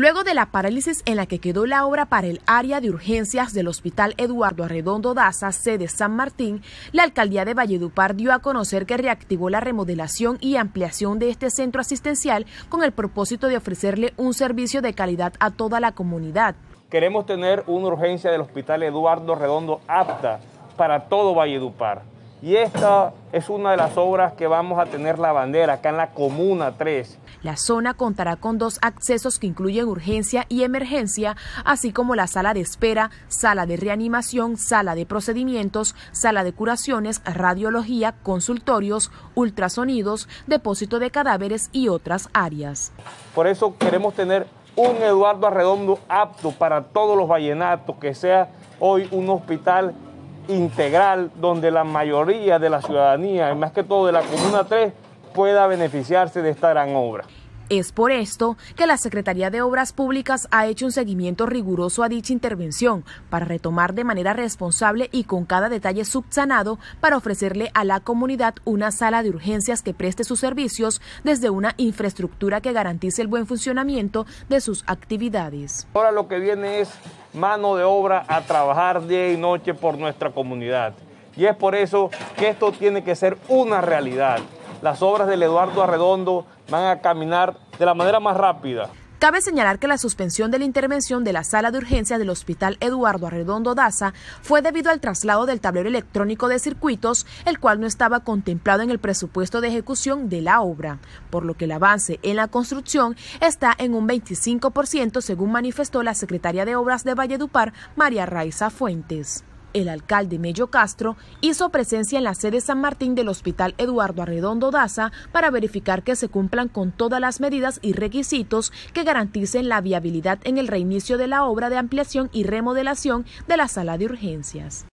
Luego de la parálisis en la que quedó la obra para el área de urgencias del Hospital Eduardo Arredondo Daza, sede San Martín, la alcaldía de Valledupar dio a conocer que reactivó la remodelación y ampliación de este centro asistencial con el propósito de ofrecerle un servicio de calidad a toda la comunidad. Queremos tener una urgencia del Hospital Eduardo Redondo apta para todo Valledupar y esta es una de las obras que vamos a tener la bandera acá en la Comuna 3. La zona contará con dos accesos que incluyen urgencia y emergencia, así como la sala de espera, sala de reanimación, sala de procedimientos, sala de curaciones, radiología, consultorios, ultrasonidos, depósito de cadáveres y otras áreas. Por eso queremos tener un Eduardo Arredondo apto para todos los vallenatos, que sea hoy un hospital integral donde la mayoría de la ciudadanía, y más que todo de la Comuna 3, pueda beneficiarse de esta gran obra. Es por esto que la Secretaría de Obras Públicas ha hecho un seguimiento riguroso a dicha intervención para retomar de manera responsable y con cada detalle subsanado para ofrecerle a la comunidad una sala de urgencias que preste sus servicios desde una infraestructura que garantice el buen funcionamiento de sus actividades. Ahora lo que viene es mano de obra a trabajar día y noche por nuestra comunidad. Y es por eso que esto tiene que ser una realidad las obras del Eduardo Arredondo van a caminar de la manera más rápida. Cabe señalar que la suspensión de la intervención de la sala de urgencia del Hospital Eduardo Arredondo Daza fue debido al traslado del tablero electrónico de circuitos, el cual no estaba contemplado en el presupuesto de ejecución de la obra, por lo que el avance en la construcción está en un 25%, según manifestó la secretaria de Obras de Valledupar, María Raiza Fuentes. El alcalde Mello Castro hizo presencia en la sede San Martín del Hospital Eduardo Arredondo Daza para verificar que se cumplan con todas las medidas y requisitos que garanticen la viabilidad en el reinicio de la obra de ampliación y remodelación de la sala de urgencias.